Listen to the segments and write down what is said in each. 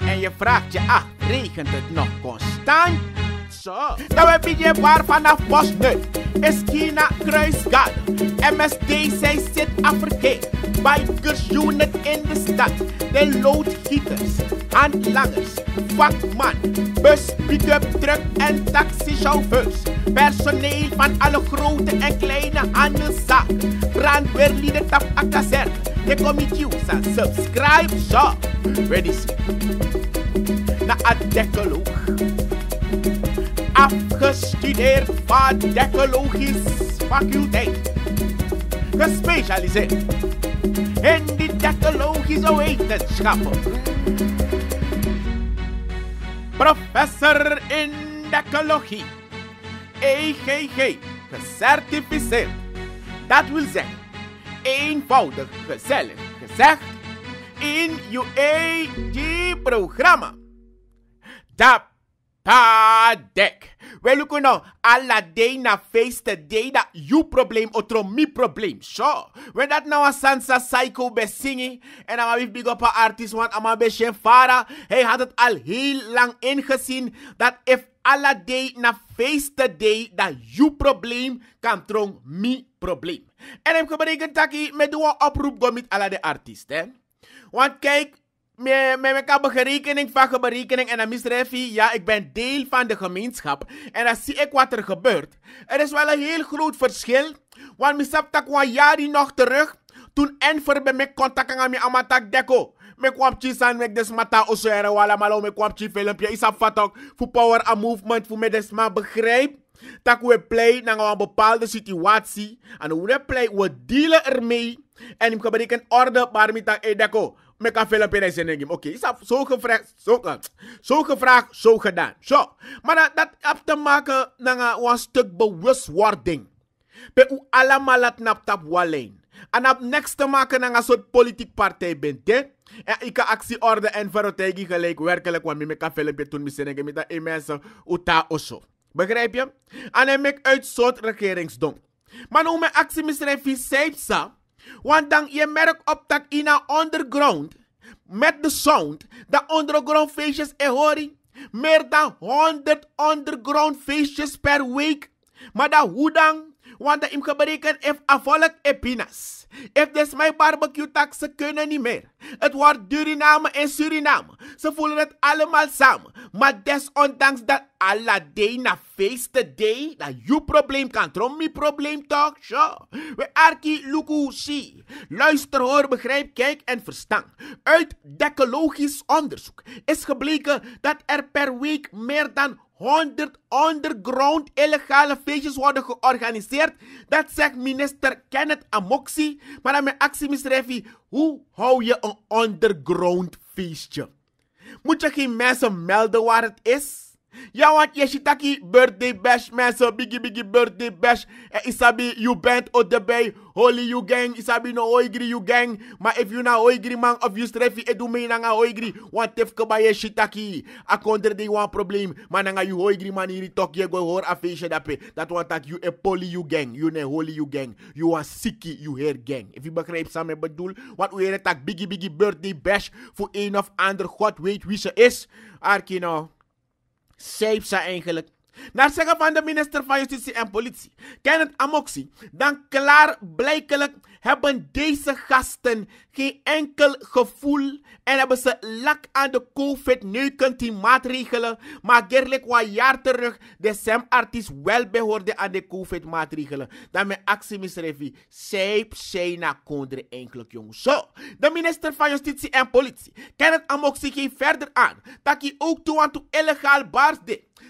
en je vraagt je af, regent het nog constant? Zo. Nou heb je waar vanaf Bosnut. Eskina, China MSD, zij zit Afrika. Bikers unit in de stad. De loodgieters, handlangers, vakman, bus, pick-up, truck en taxichauffeurs. Personeel van alle grote en kleine handelszaken. Brandweerlieden, tap a kazerne. De committees en subscribe shop. Ready, see. Na a ook Afgestudeerd ecologische faculteit. Gespecialiseerd in die ecologische wetenschappen. Professor in decologie. EGG. Gecertificeerd. Dat wil zeggen, eenvoudig gezellig gezegd, in je EG-programma. dek. Wij lukken nou alla na feesten, day dat you probleem otro mi probleem. Zo. When dat nou een sansa psycho be zingen. En dan heb big up artist want ama be Fara. Hij had het al heel lang ingezien dat if alla day na feesten, day dat you probleem kan trong mi probleem. En hem gebreken takkie met een oproep go met alla de artiesten. Want kijk, mijn kan berekening van berekening en dan misdrijfie. Ja, ik ben deel van de gemeenschap. En dan zie ik wat er gebeurt. Er is wel een heel groot verschil. Want ik heb dat jaren nog terug. Toen Enver bij mijn contact aan mijn amatak deko. Ik kwam zijn met de smata osere wala malo. Ik kwam chi filmpje. Ik heb fatok voor power and movement. Voor me desma ma begrijp. Dat we play naar een bepaalde situatie. En we play, we dealen ermee. En ik berekenen orde waarmee eh, ik ik deko me kan veel in zijn Oké, okay. zo gevraagd, zo, zo gevraagd, zo gedaan. Zo. Maar dat, dat heeft te maken met een stuk bewustwording. Pe u allemaal laat nap tap walen. Eh, en heb niks te maken met een soort politiek partij bent, hè? En ik kan actieorde en verrotegi gelijk werkelijk, want ik kan filmpje toen missen met dat e mensen uta osso. Begrijp je? En ik uit soort regeringsdong. Maar nu me actie misdrijf is want dan je merkt op dat in de underground met de sound, dat feestjes en eh, horen. Meer dan 100 feestjes per week. Maar dat hoe dan? Want dat gebreken geberiken heeft volk epinas. If des mijn barbecue tak, ze kunnen niet meer. Het wordt Suriname en Suriname. Ze voelen het allemaal samen. Maar desondanks dat alla day na feest day, dat je probleem kan trommi probleem toch, sure. We arki luku si. Luister, hoor, begrijp, kijk en verstaan. Uit dekologisch onderzoek is gebleken dat er per week meer dan 100 underground illegale feestjes worden georganiseerd. Dat zegt minister Kenneth Amoxie. Maar aan mijn actie hoe hou je een underground feestje? Moet je geen mensen melden waar het is? Ya want Yeshitaki birthday bash so biggie biggie birthday bash. Eh, isabi, you bent o the bay, holy you gang, isabi no oigri you gang. Ma, if you na oigri man of you strefi, edu eh, me nanga oigri. Want tefke ba Yeshitaki. A kondre de wan probleem, maar nanga you oigri man iri talk. ye go hoor a feestje dape. That one tak you e poly you gang, you ne holy you gang. You want siki you hair gang. If you begrijp same badul. What we tak biggie biggie birthday bash for enough under what weight wisha is. Arkino. safe zijn eigenlijk naar zeggen van de minister van Justitie en Politie, Kenneth Amoxie, dan klaarblijkelijk blijkelijk hebben deze gasten geen enkel gevoel en hebben ze lak aan de COVID-19 maatregelen. Maar gerlijk wat jaar terug, de SEM-artiest wel behoorde aan de COVID-maatregelen. Dan met actie misrevi, zeep, na kondre enkele jong. Zo, de minister van Justitie en Politie, Kenneth Amoxie geeft verder aan dat hij ook toe aan toe illegaal baars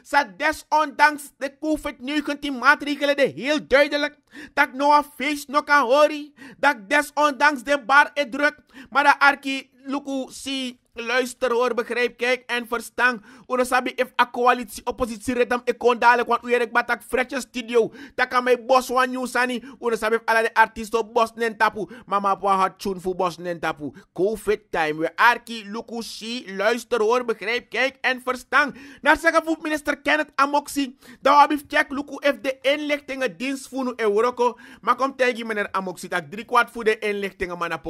dat desondanks de COVID-19 maatregelen de heel duidelijk dat Noah een feest nog kan horen. Dat desondanks de bar is druk, maar de arki luku si Luister hoor, begrijp, kijk en verstang. sabi if a coalitie oppositie redam e kon dadelijk, want uer batak fretje studio. Taka mijn bos wan nieuw sani. Onosabi if alle de artiesten bos nen tapu. Mama pa had tune voor bos nen tapu. Covid time, we arki, luku, si. Luister hoor, begrijp, kijk en verstaan. Naar nou, zeggen voet minister Kenneth Amoxi. Da heb check luku if de inlichtingen dienst nu in Maar kom tegen meneer Amoxi, dat drie kwart voor de inlichtingen man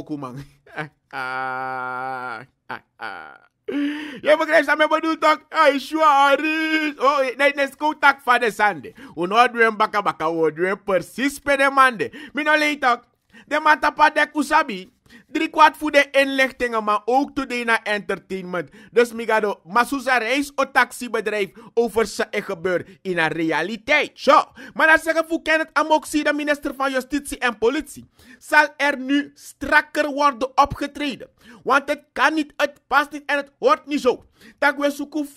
Je begrijpt dat men bedoelt toch, hey, Shuaris. Oh, nee, eh, nee, school tak van de zande. We nou doen baka baka, we doen precies per de mande. Min alleen toch, de matapa de kusabi. Drie kwart voor de inlichtingen, maar ook today naar entertainment. Dus migado, Masusa reis o taxibedrijf over zijn gebeurt in een realiteit. Zo, maar dan zeggen we Kenneth Amoxie, de minister van Justitie en Politie. Zal er nu strakker worden opgetreden? Want het kan niet, het past niet en het hoort niet zo. Dat we zoeken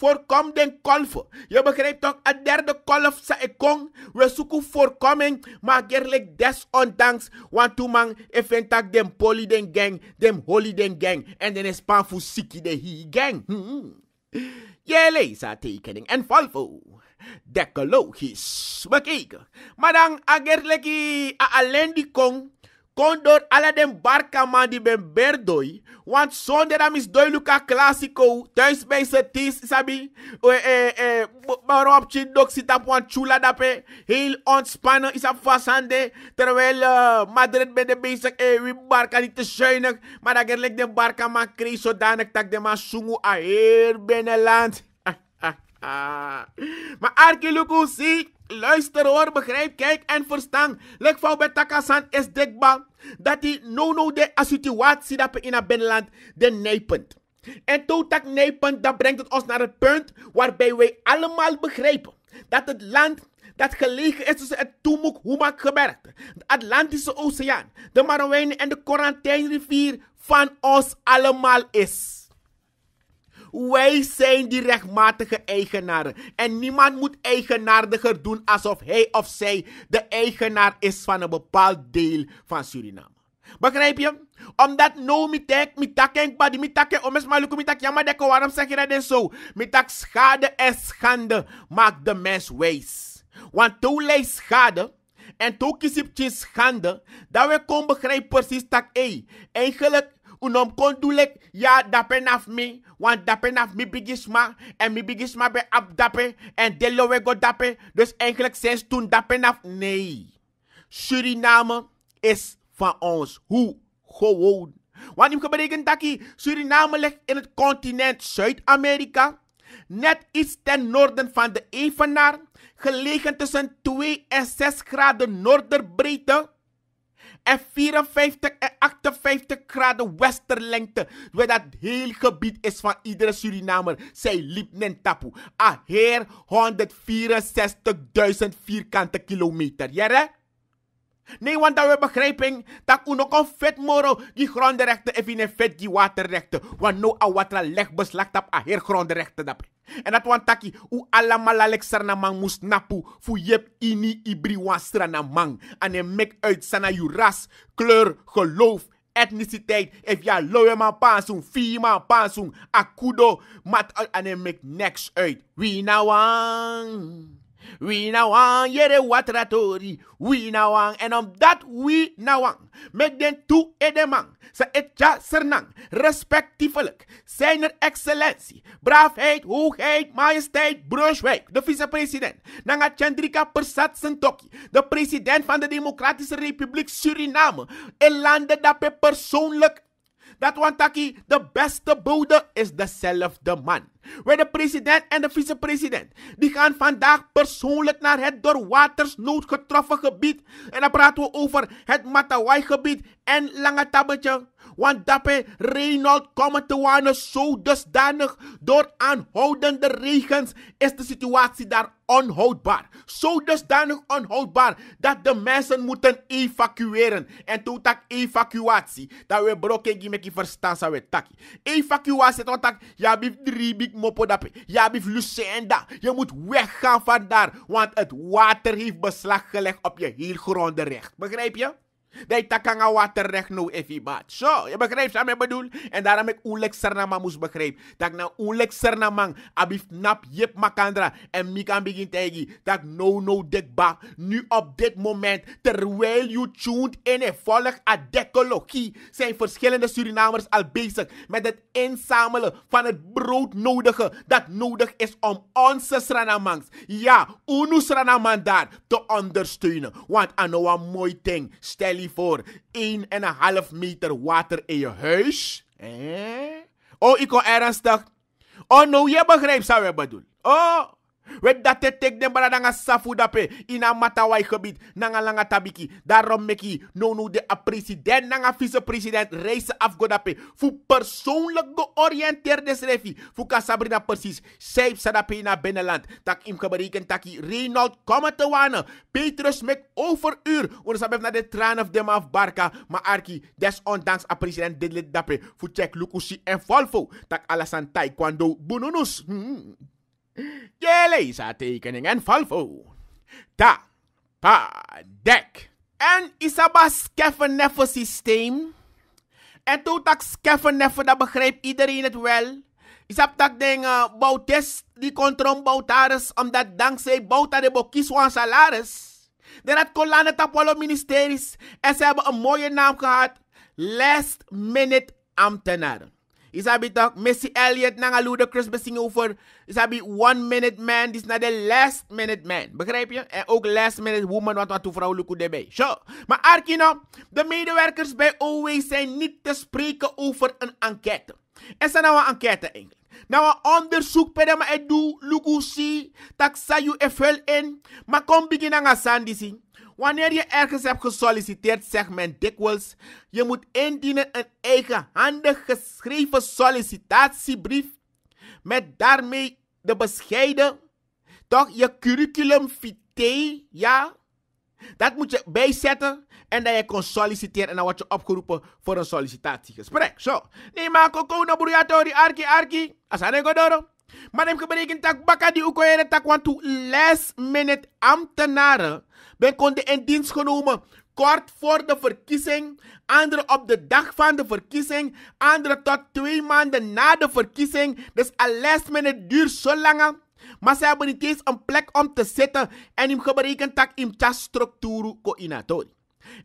den kolven. Je begrijpt toch, een derde kolf zei ik kong. We zoeken voorkoming, maar eerlijk desondanks. Want toen man, even tak den poli den gang, den holy den gang. En den is pan voor siki de hi gang. Hmm. Je leest haar tekening en valvo. Decologisch bekeken. Maar dan agerleki alleen die kong. Kondor alle den barkaman man ben berdoi. Want zonder dat is doi luka classico. Thuis bij ze tis, sabi. E, e, e, eh, eh, eh. Waarop je dok zit op chula dape. Heel ontspannen is op Fasande. Terwijl Madrid ben de bezig. Eh, wie barka niet te zuinig. Maar dat de den barkaman man kreeg zodanig dat de man sungu a Beneland, binnenland. Ah, ah, ah. maar Arki Luku Luister hoor, begrijp, kijk en verstaan. Lek van Betakasan is dikbang dat die no-no de situatie dat we in het binnenland de nijpunt. En tot dat nijpunt, dat brengt het ons naar het punt waarbij wij allemaal begrijpen dat het land dat gelegen is tussen het Toemoek Hoemak gebergte, de Atlantische Oceaan, de Marowijnen en de Quarantijnrivier van ons allemaal is. Wij zijn die rechtmatige eigenaren. En niemand moet eigenaardiger doen alsof hij of zij de eigenaar is van een bepaald deel van Suriname. Begrijp je? Omdat no mitek, mitak en badi, mitak en omes maluku, mitak jamadeko, waarom zeg je dat en zo? Mitak schade en schande maakt de mens wijs. Want toen lei schade en toen kies schande, dat we kon begrijpen precies dat, hé, eigenlijk unom kondulek ya dapen naf mi, want dapen naf mi bigisma, en mi bigisma be ap dus dapen, en Delaware go dapen, dus eigenlijk sinds toen dapen naf, nee. Suriname is van ons, hoe? Gewoon. Want ik betekent dat Suriname ligt in het continent Zuid-Amerika, net iets ten noorden van de Evenaar, gelegen tussen 2 en 6 graden noorderbreedte en 54 en 58 graden westerlengte. Waar dat heel gebied is van iedere Surinamer. Zij liep Nentapu. A heer 164.000 vierkante kilometer. Jere? Nee, want dat we begrijpen dat we nog een vet moro die grondrechten en een vet die waterrechten. Want nou a watra leg beslag op a heer grondrechten. Dat en dat wan taki u allemaal alexar na mang moest napu fu yep ini ibri wasra na mang. Ane mek uit sana ras, kleur, geloof, etniciteit. Ef ya loye man pansung, fi man akudo, mat ane mek next uit. Wie na nou wang. We nawang wang yere watratori. We na wang. En omdat we na wang. Met den toe edemang. Ze etja sernang. Respectievelijk. Zijn er excellentie. Braafheid, hoogheid, majesteit, Brunswijk. De vicepresident. Nanga Chandrika Persat Sentoki. De president van de Democratische Republiek Suriname. dat per persoonlijk. Dat want taki de beste bode is dezelfde man. Wij de president en de vicepresident, die gaan vandaag persoonlijk naar het door watersnood getroffen gebied. En dan praten we over het Matawai-gebied en Lange Tabbetje. Want daarbij Reynold wonen zo dusdanig door aanhoudende regens is de situatie daar onhoudbaar. Zo dusdanig onhoudbaar dat de mensen moeten evacueren. En toen tak evacuatie, dat we brokken gimmeki verstaan zou we Evacuatie, toen tak, ja, drie, Mopodap, Jabif Lucenda. Je moet weggaan daar, want het water heeft beslag gelegd op je heel recht. Begrijp je? Dei takanga water recht nou effi baat. Zo, je begrijpt wat ik bedoel? En daarom ik oelek sernama moest begrijpen. Tak na oelek abif nap jep makandra. En mi kan begin tegi. Tak no no dek ba Nu op dit moment, terwijl you tuned in en volg adekologie, zijn verschillende Surinamers al bezig met het inzamelen van het broodnodige dat nodig is om onze sranamangs, ja, unu sranaman daar, te ondersteunen. Want anoa mooi ding, stel je jullie voor? 1,5 meter water in je huis? Eh? Oh, ik kon ernstig. Oh, nou, je begrijpt wat ik bedoel. Oh, Weet dat te tek den bara danga safu dape. Ina matawai gebied. Nanga langa tabiki. Daarom meki. No no de a president. Nanga president. Reise race dape. Fu persoonlijk georiënteerde srefi. Fu ka Sabrina precies. Seif sadape na Beneland, Tak im gebereken taki. Reynold koma te wanen. Petrus met overuur. Ons sabef na de tranen of dem af barka. Ma arki. Desondanks a president dit dape. Fu check lukusi en volvo. Tak alasan taekwondo bununus. Hmm. Je en Falvo. Da, pa, dek. En isaba skeffeneffen systeem. En toen dat skeffeneffen, dat begrijpt iedereen het wel. Isap tak ding uh, bautest die kontrom bautaris omdat dankzij bouta de kieswan salaris. Dan had kolane tapolo ministeries en ze hebben een mooie naam gehad. Last minute ambtenaren. Isabi toch, Missy Elliott nanga Ludacris besing over. Isabi one minute man, this is naar last minute man. Begrijp je? En ook last minute woman, want wat toe vrouwelijke bij. Zo. Maar Arkino, de medewerkers bij OW zijn niet te spreken over een enquête. En dat nou een enquête eigenlijk. Nou, een onderzoek per ma edu lugusi, taksa you e in, maar kom beginnen aan Sandisi. Wanneer je ergens hebt gesolliciteerd, zegt men dikwijls: je moet indienen een eigenhandig geschreven sollicitatiebrief met daarmee de bescheiden, toch je curriculum vitae, ja? Dat moet je bijzetten en dat je kon solliciteren en dan word je opgeroepen voor een sollicitatiegesprek. Zo. Nee, maar koko na arki arki. Asane godoro. Maar neem berekent dat die ook een tak want toen last minute ambtenaren ben konden in dienst genomen kort voor de verkiezing, anderen op de dag van de verkiezing, anderen tot twee maanden na de verkiezing. Dus een last minute duurt zo lang. Maar ze hebben niet eens een plek om te zitten en hem geberekend dat in tas structuur coördinator.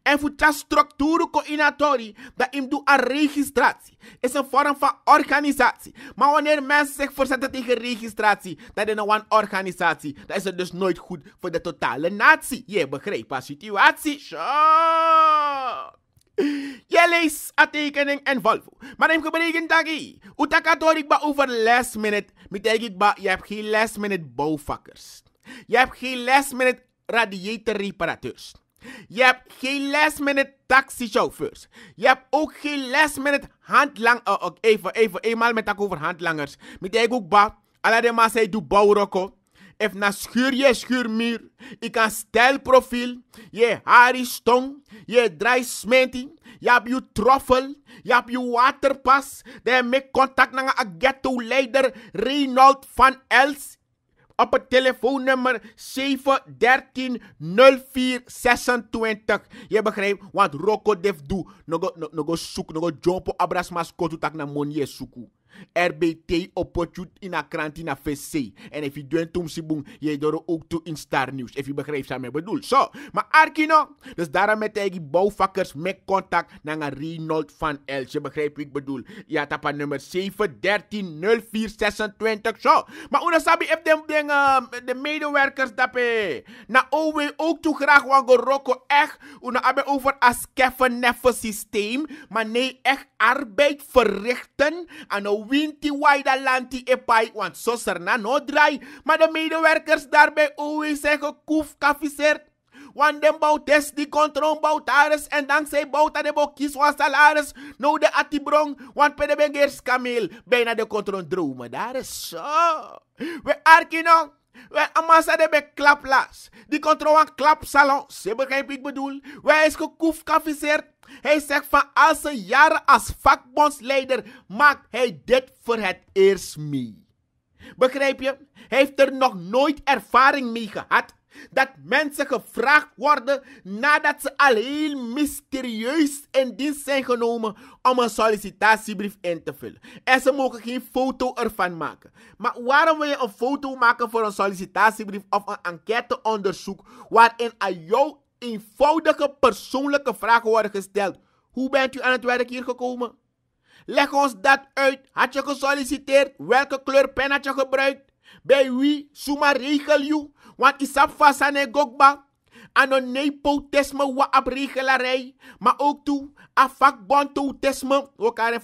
En voor voetja structuur coördinatori, dat im doe aan registratie. Is een vorm van organisatie. Maar wanneer mensen zich verzetten tegen registratie, dat is een organisatie. Dat is het dus nooit goed voor de totale natie. Je begrijpt de situatie. Shock. Je leest tekening en Volvo. Maar neem gebreken dagi. Utakatori ba over last minute. Betekent ba, je hebt geen last minute bouwvakkers. Je hebt geen last minute radiator reparateurs. Je hebt geen last-minute taxichauffeurs. Je hebt ook geen last-minute handlangers. handlang... Uh, even, even, eenmaal met tak over handlangers. Met die ook ba. Aladema zei doe bouwrokko. Even na schuur je schuurmuur. Ik kan stijlprofiel. Je haar is Je draai Je hebt je troffel. Je hebt je waterpas. Dan heb je contact met een ghetto-leider Reynold van Els op het telefoonnummer 713 0426. Je begrijpt, want Roko Def Nog een nogo, nogo, zoek, nogo, jompo, abras, mas, tak na Monier soukou. RBT opportun in a krant in a VC. En if you doet om sibung, je door ook toe in Star News. If je begrijpt wat ik bedoel. Zo, so, maar Arkino. Dus daarom met die bouwvakkers met contact naar Reynold van Els. Je begrijpt wat ik bedoel. Ja, dat aan nummer 7130426. Zo, so, maar una sabi heb de, de, eh, de medewerkers dappe. Na nou, OW ook toe graag wat roko echt. Una hebben over as keffen systeem. Maar nee, echt arbeid verrichten. En winti waida lanti epai, want zo serna no dry. Maar de medewerkers daarbij OE zeggen gekoef kafiseerd. Want dem bouwt des die controle bouwt alles en dankzij bouwt A de bo kies van salaris. Nou de atibrong, want pede de bengers kameel bijna de controle dromen. Daar is zo. We arkino. we amasa de bij klaplas. Die controle klap salon. Ze begrijp ik bedoel. Wij is gekoef kafiseerd. Hij zegt van al zijn jaren als vakbondsleider maakt hij dit voor het eerst mee. Begrijp je? Hij heeft er nog nooit ervaring mee gehad dat mensen gevraagd worden nadat ze al heel mysterieus in dienst zijn genomen om een sollicitatiebrief in te vullen. En ze mogen geen foto ervan maken. Maar waarom wil je een foto maken voor een sollicitatiebrief of een enquêteonderzoek waarin aan jou eenvoudige persoonlijke vragen worden gesteld. Hoe bent u aan het werk hier gekomen? Leg ons dat uit. Had je gesolliciteerd? Welke kleur pen had je gebruikt? Bij wie? maar regel je? Want isap fasane gokba. Ano nepotisme wa ap regelarij. Maar ook toe. Aan vakbontotisme. een in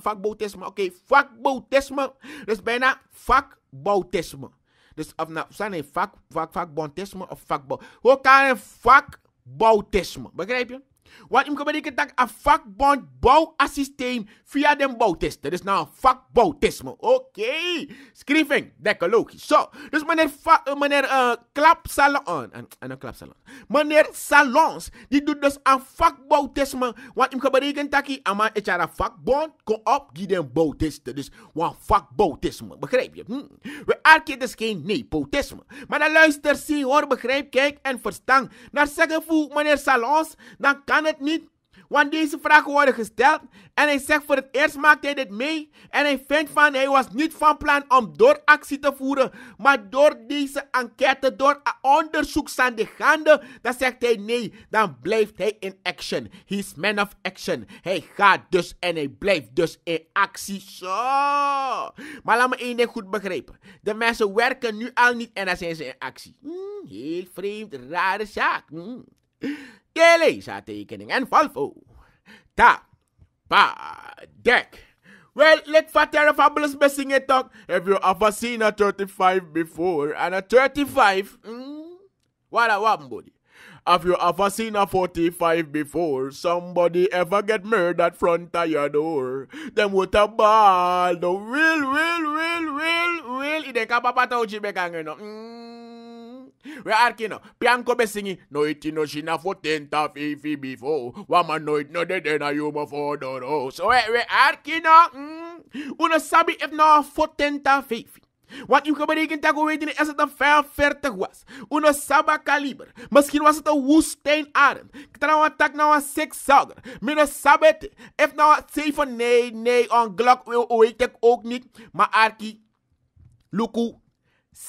vakboutisme. Oké, okay, Dus bijna vakbotisme. Dus of nou, zijn een vak, vak, vakbontisme of vakbouw. Hoe kan een vakboutisme? Begrijp je? Want ik bedenk dat een vakbond bouwassistent via den bouwtest. Dat is nou een vakbouwtisme. Oké. Okay. Schrijving, dekker logisch. Zo. So, dus meneer, eh, meneer uh, Klapsalon. Eh, en en een Klapsalon. Meneer Salons. Die doet dus een vakbouwtisme. Want ik bedenk dat hij aan een vakbond. Kom op, die den bouwtesten. Dus wat vakbouwtisme. Begrijp je? Hm. We erkennen dus geen nepotisme. Maar dan luister, zie, hoor, begrijp, kijk en verstaan. Naar zeggen voor meneer Salons. Dan kan kan het niet. Want deze vragen worden gesteld en hij zegt voor het eerst maakt hij dit mee. En hij vindt van hij was niet van plan om door actie te voeren. Maar door deze enquête, door onderzoek aan de gaande, dan zegt hij nee. Dan blijft hij in action. He's man of action. Hij gaat dus en hij blijft dus in actie. Zo. Maar laat me één ding goed begrijpen. De mensen werken nu al niet en dan zijn ze in actie. Hmm, heel vreemd, rare zaak. Hmm. the beginning and Falfo. Ta. Pa. deck. Well, let Fatera Fabulous Messing it talk. Have you ever seen a 35 before and a 35, mm, what a one buddy. Have you ever seen a 45 before? Somebody ever get murdered front of your door? Them with a ball, the real, real, real, real, real. Ide kapapata uchi bekangeno. Mm. We are kino. Pianco be singi. No it no shina for tenta fifi before. Wama no it no de dena yuma for doro. So we we are kino. Mm. Uno sabi if no for tenta fifi. Wat u geberekend had geweten is het een 45 was. Uno saba kaliber. Misschien was het een woestijnarm. Trouwens, tak nou een 6 zouder. Mino sabet. If nou 7, nee, nee. On Glock weet ik ook niet. Maar Arki, Luku,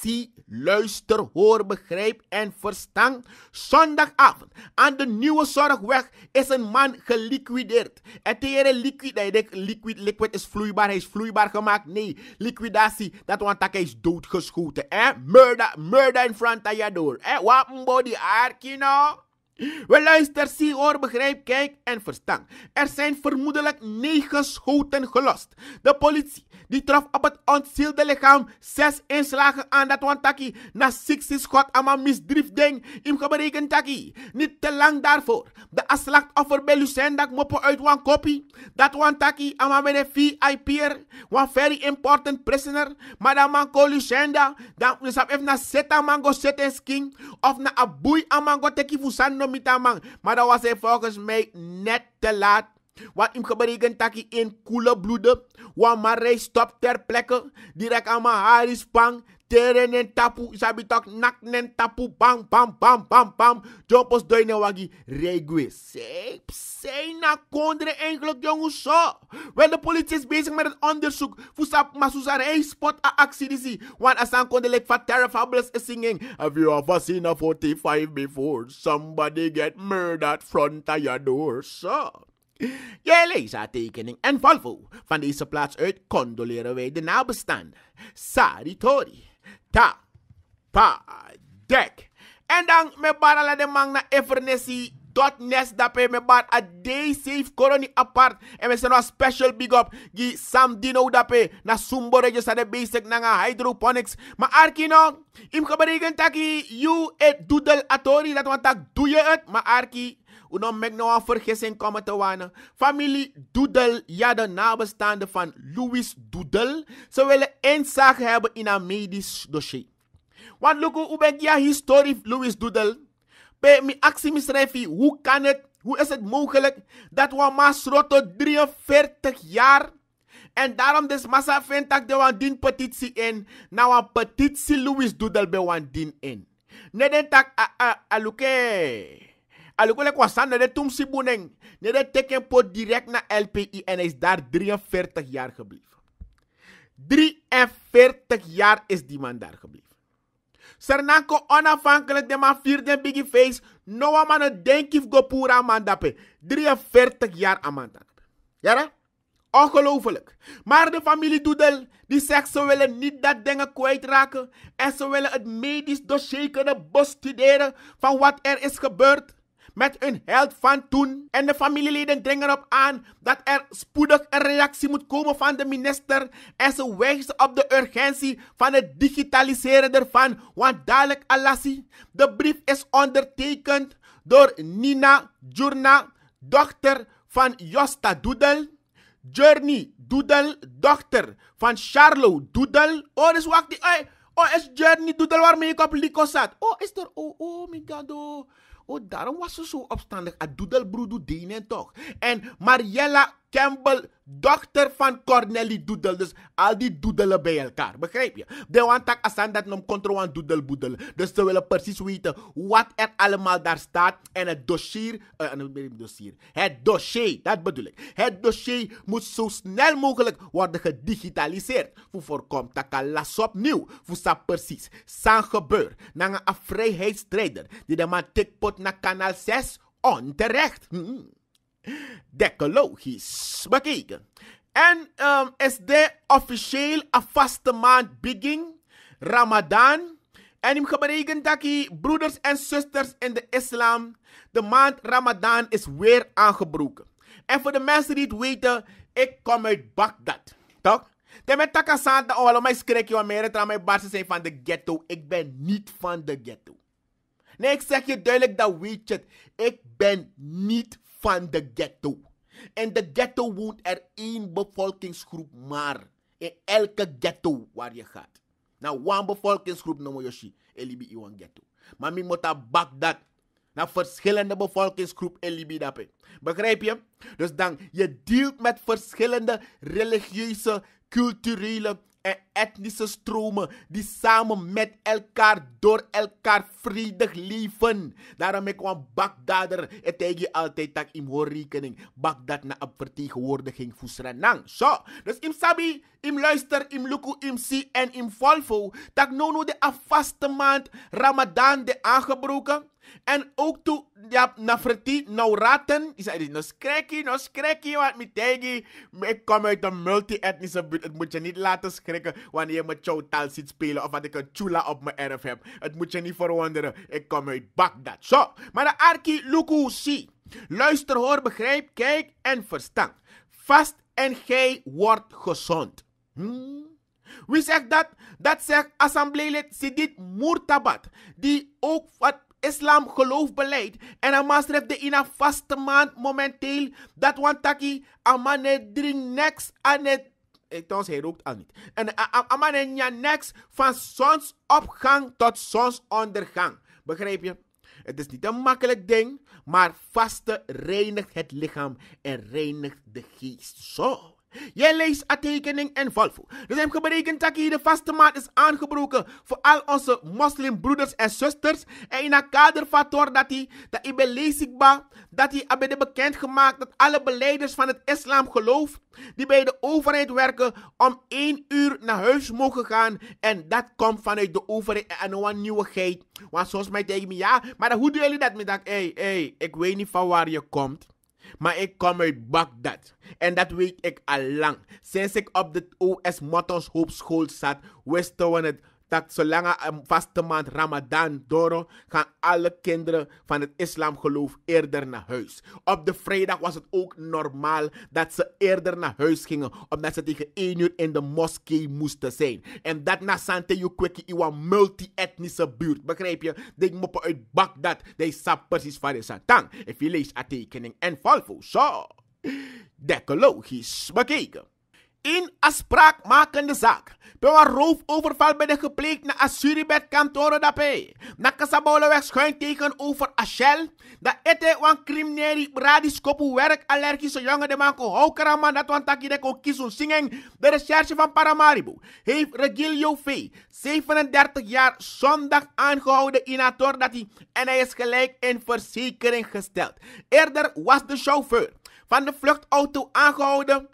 zie, luister, hoor, begrijp en verstand. Zondagavond aan de Nieuwe Zorgweg is een man geliquideerd. Het hele liquid, liquid, liquid is vloeibaar, hij is vloeibaar gemaakt. Nee, liquidatie, dat want is doodgeschoten. Eh? Murder, murder in front of you. door. Eh? Wat body, arkino? We luisteren, zie, hoor, begrijp, kijk en verstaan. Er zijn vermoedelijk negen schoten gelost. De politie die trof op het ontzielde lichaam zes inslagen aan dat wantaki. Na six schot aan een misdriefding in geberekend taki. Niet te lang daarvoor. De aslachtoffer bij Lucenda moppen uit wan kopie. Dat wantaki aan mijn VIP, one very important prisoner. Maar dan ko Lucenda, dan is even na zeta mango zet en skin. Of na aboei aan mango teki fusano maar dan was hij volgens mij net te laat. Wat hem berekent dat hij in koele bloeden. Want maar hij stopt ter plekke. Direct aan mijn haar is pang teren en tapu isabi tok nak tapu bam bam bam bam bam jopos doine wagi Regwe Sep sei na kondre eigenlijk jongen so wel de politie is bezig met het onderzoek fusap masusar hey spot a actie disi want asan konde lek van terrifables is e singing have you ever seen a 45 before somebody get murdered front of your door so Jij leest haar tekening en Valvo. Van deze plaats uit condoleren wij de nabestaanden. Sari Tori ta, pa, dek. En dan me barala de man na evernesi dot nes dape me bar a day safe colony apart. En we zijn een special big up gi Sam Dino dape na Sumbo sa de basic nanga hydroponics. Ma arkino, im gebreken taki you et doodle atori dat want tak doe je het. Ma arki, Unom mek nou aan vergissing komen te wanen. Familie Doedel, ja de nabestaande van Louis Doedel. Ze willen inzage hebben in een medisch dossier. Want look hoe ben je historie Louis Doedel. Bij mijn actie hoe kan het, hoe is het mogelijk dat we maar 43 jaar... En daarom dus massa vindt dat de wandin petitie in. Nou een petitie Louis Doedel bij wandin in. Nee, dat a, a, a, a, Alhoewel ik was aan de hij De direct naar LPI en hij is daar 43 jaar gebleven. 43 jaar is die man daar gebleven. Sernanko onafhankelijk de man vierde biggie face. Noa man denk ik go pura 43 jaar amandape. Ja? Ongelooflijk. Maar de familie Doedel, die zegt ze willen niet dat dingen kwijtraken. En ze willen het medisch dossier kunnen bestuderen van wat er is gebeurd met een held van toen. En de familieleden dringen op aan dat er spoedig een reactie moet komen van de minister. En ze wijzen op de urgentie van het digitaliseren ervan. Want dadelijk, Alassi, de brief is ondertekend door Nina Djurna, dochter van Josta Doedel. Journey Doedel, dochter van Charlo Doedel. Oh, dus wacht die. Oh, is Journey Doedel waarmee ik op Lico zat. Oh, is er. Oh, oh, mijn god. Oh. Oh, daarom was ze zo opstandig. deen en toch. En Mariella Campbell, dochter van Corneli Doedel. Dus al die doedelen bij elkaar, begrijp je? De wantak asan dat nom controan doedel boedel. Dus ze willen precies weten wat er allemaal daar staat. En het dossier, uh, dossier, het dossier, dat bedoel ik. Het dossier moet zo snel mogelijk worden gedigitaliseerd. Voor voorkomt dat kalas opnieuw. Voor sa precies, sans gebeur. Na een vrijheidsstrijder die de man tikpot naar kanaal 6 onterecht. Hmm. Decologisch bekeken. En um, is de officieel een vaste maand begin, Ramadan. En ik betekent dat die broeders en zusters in de islam, de maand Ramadan is weer aangebroken. En voor de mensen die het weten, ik kom uit Bagdad. Toch? De met takasanta, oh, waarom schrik je meer? Mijn zijn van de ghetto. Ik ben niet van de ghetto. Nee, ik zeg je duidelijk, dat weet je Ik ben niet van de ghetto. In de ghetto woont er één bevolkingsgroep maar. In elke ghetto waar je gaat. Nou, one bevolkingsgroep noemen Yoshi. Elibi Iwan ghetto. Maar mi moet bak dat. Naar nou, verschillende bevolkingsgroep Elibi dape. Begrijp je? Dus dan, je deelt met verschillende religieuze, culturele, en etnische stromen die samen met elkaar, door elkaar vredig leven. Daarom ik kwam Bagdader, etegi altijd tak im hoor rekening. Bagdad na op vertegenwoordiging Fusranang. Zo, dus im sabi, im luister, im luku, im si en im volvo. Tak no no de afaste maand Ramadan de aangebroken. En ook toe, ja, Nafreti, nou raten. Die zei, nou schrik nou wat me tegen. Ik kom uit een multi-etnische buurt. Het moet je niet laten schrikken wanneer je met jouw taal ziet spelen. Of dat ik een chula op mijn erf heb. Het moet je niet verwonderen. Ik kom uit Bagdad. Zo, maar de Arki Luku Si. Luister, hoor, begrijp, kijk en verstaan. Vast en gij wordt gezond. Hmm? Wie zegt dat? Dat zegt assembleelid Sidit Murtabat. Die ook wat islam geloof beleid. En a masref de ina vaste maand momenteel. Dat want taki amane drie niks aan het. Ik eh, trouwens, hij rookt al niet. En eh, amane nja niks van zonsopgang tot zonsondergang. Begrijp je? Het is niet een makkelijk ding, maar vaste reinigt het lichaam en reinigt de geest. Zo. Jij leest a tekening en volvo. Dus hebben geberekend dat hier de vaste maand is aangebroken voor al onze moslimbroeders en zusters. En in het kader van dat hij, dat ik ben dat hij bekend bekendgemaakt dat alle beleiders van het Islam geloof die bij de overheid werken om één uur naar huis mogen gaan. En dat komt vanuit de overheid en een nieuwigheid. Want soms mij tegen me, ja, maar hoe doen jullie dat? met dat? hé, hey, hey, ik weet niet van waar je komt. Maar ik kom uit Bagdad en dat weet ik al lang. Sinds ik op de OS Mottershoop school zat, wisten we het dat zolang een vaste maand Ramadan door gaan alle kinderen van het islamgeloof eerder naar huis. Op de vrijdag was het ook normaal dat ze eerder naar huis gingen, omdat ze tegen 1 uur in de moskee moesten zijn. En dat na Sante Yukweki uw multi-etnische buurt, begrijp je? Die moppen uit Bagdad, die sap precies van de Santang. If je leest a tekening en volvo. zo. zo. Dekologisch bekeken. In afspraakmakende zaak. een roofoverval bij de gepleegd na Assuribet kantoren dapé. Na Kasaboleweg schuin tegenover Ashel. dat ete wan criminele bradis werk allergische jongen de manko houkeraman dat wan taki de kon singen. De recherche van Paramaribo heeft Regilio V. 37 jaar zondag aangehouden in a dat hij en hij is gelijk in verzekering gesteld. Eerder was de chauffeur van de vluchtauto aangehouden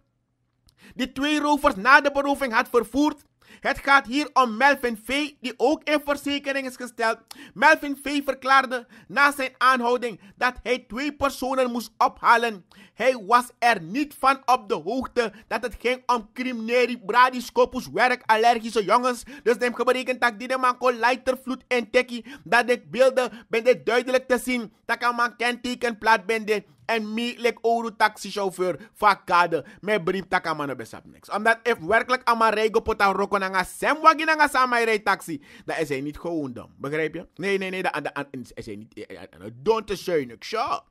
die twee rovers na de beroving had vervoerd. Het gaat hier om Melvin V, die ook in verzekering is gesteld. Melvin V verklaarde na zijn aanhouding dat hij twee personen moest ophalen hij was er niet van op de hoogte dat het ging om criminele bradiscopus werk allergische jongens. Dus neem gebreken dat die man kon lighter vloed en tekkie. Dat ik beelden ben dit duidelijk te zien. Dat kan man kenteken teken ben En me like ouro taxichauffeur vakade. Mijn brief tak man nou niks. Omdat if werkelijk aan mijn pota roko nanga sem wagi nanga samai taxi. Dat is hij niet gewoon dom. Begrijp je? Nee, nee, nee. Dat is hij niet. Eh, eh, eh, don't te zuinig. Sure.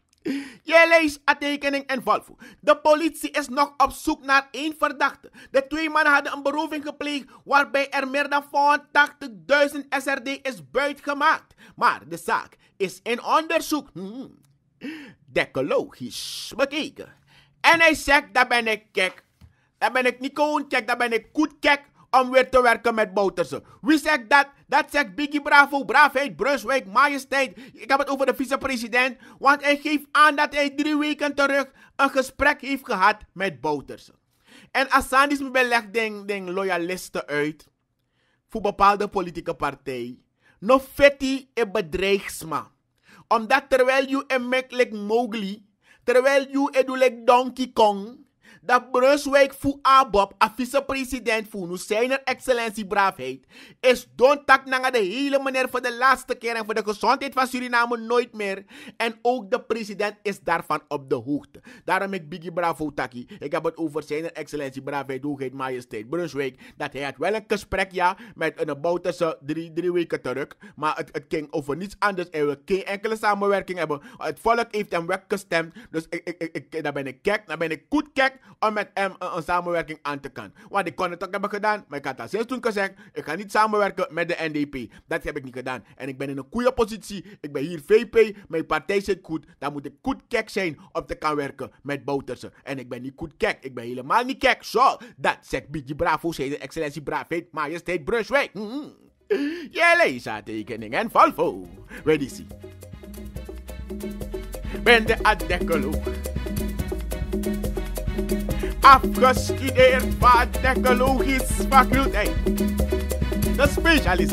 Je leest aantekening en valvoer. De politie is nog op zoek naar één verdachte. De twee mannen hadden een beroving gepleegd waarbij er meer dan 80.000 SRD is buitgemaakt. Maar de zaak is in onderzoek. Hmm, bekeken. En hij zegt, dat ben ik kek. Daar ben ik niet gewoon kek, daar ben ik goed kek om weer te werken met Bouterse. Wie zegt dat? Dat zegt Biggie Bravo, Braafheid, Brunswijk, Majesteit. Ik heb het over de vicepresident, want hij geeft aan dat hij drie weken terug een gesprek heeft gehad met Bouterse. En Assange is belegd ding, ding loyalisten uit voor bepaalde politieke partij. No fetti e bedreigsma. Omdat terwijl je een mek mogelijk, Mowgli, terwijl je een like Donkey Kong, dat Brunswijk voor Abob, a president voor nu zijn excellentie braafheid, is don tak naar de hele meneer voor de laatste keer en voor de gezondheid van Suriname nooit meer. En ook de president is daarvan op de hoogte. Daarom ik Biggie Bravo Taki. Ik heb het over zijn excellentie braafheid, hoogheid, majesteit Brunswijk. Dat hij had wel een gesprek, ja, met een Bouterse drie, drie weken terug. Maar het, het ging over niets anders. en we geen enkele samenwerking hebben. Het volk heeft hem weggestemd. Dus ik, ik, ik, ik, daar ben ik gek, daar ben ik goed gek om met hem een, samenwerking aan te kan. Want ik kon het ook hebben gedaan, maar ik had al sinds toen gezegd: ik ga niet samenwerken met de NDP. Dat heb ik niet gedaan. En ik ben in een goede positie. Ik ben hier VP. Mijn partij zit goed. Dan moet ik goed kek zijn om te gaan werken met Boutersen. En ik ben niet goed kek. Ik ben helemaal niet kek. Zo, dat zegt Biggie Bravo, de Excellentie Braafheid, Majesteit Brunswijk. Mm -hmm. Jij tekening en Volvo. Ready? je, ben de adekkeloog afgestudeerd van Technologische Faculteit. specialist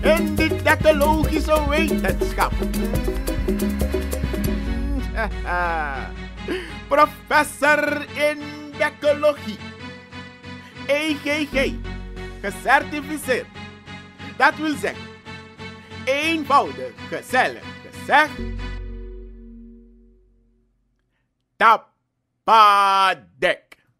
in de technologische wetenschap. Professor in Technologie. EGG. Gecertificeerd. Dat wil zeggen, eenvoudig, gezellig gezegd. Tap. deck.